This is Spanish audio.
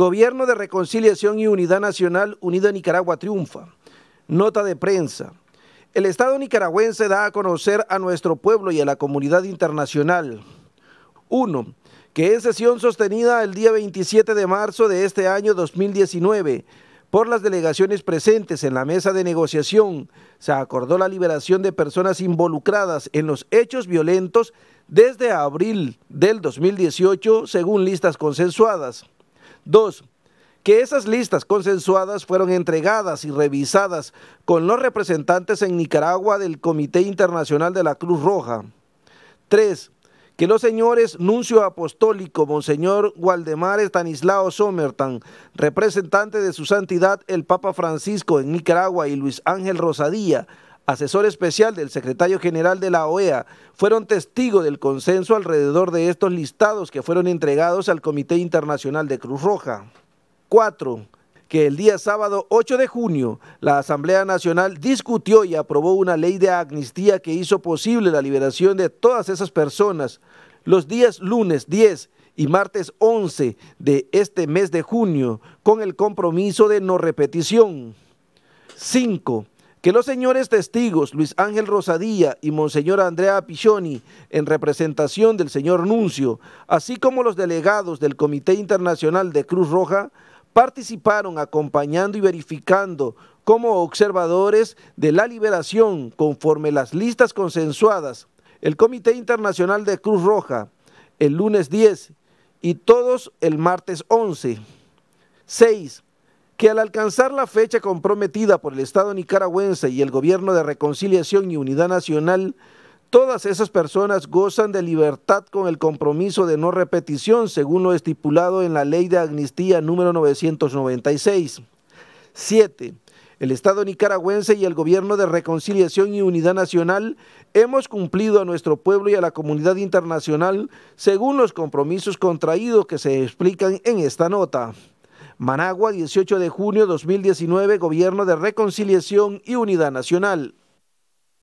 Gobierno de Reconciliación y Unidad Nacional Unida Nicaragua triunfa. Nota de prensa. El Estado nicaragüense da a conocer a nuestro pueblo y a la comunidad internacional. 1. Que en sesión sostenida el día 27 de marzo de este año 2019 por las delegaciones presentes en la mesa de negociación, se acordó la liberación de personas involucradas en los hechos violentos desde abril del 2018, según listas consensuadas. Dos, que esas listas consensuadas fueron entregadas y revisadas con los representantes en Nicaragua del Comité Internacional de la Cruz Roja. Tres, que los señores Nuncio Apostólico, Monseñor Waldemar Estanislao Somertan, representante de su santidad el Papa Francisco en Nicaragua y Luis Ángel Rosadía, asesor especial del secretario general de la OEA, fueron testigos del consenso alrededor de estos listados que fueron entregados al Comité Internacional de Cruz Roja. 4 que el día sábado 8 de junio la Asamblea Nacional discutió y aprobó una ley de amnistía que hizo posible la liberación de todas esas personas. Los días lunes 10 y martes 11 de este mes de junio con el compromiso de no repetición. 5 que los señores testigos Luis Ángel Rosadía y Monseñor Andrea Pichoni, en representación del señor Nuncio, así como los delegados del Comité Internacional de Cruz Roja, participaron acompañando y verificando como observadores de la liberación conforme las listas consensuadas, el Comité Internacional de Cruz Roja, el lunes 10 y todos el martes 11. 6 que al alcanzar la fecha comprometida por el Estado nicaragüense y el Gobierno de Reconciliación y Unidad Nacional, todas esas personas gozan de libertad con el compromiso de no repetición, según lo estipulado en la Ley de Amnistía número 996. 7. El Estado nicaragüense y el Gobierno de Reconciliación y Unidad Nacional hemos cumplido a nuestro pueblo y a la comunidad internacional según los compromisos contraídos que se explican en esta nota. Managua, 18 de junio 2019, Gobierno de Reconciliación y Unidad Nacional.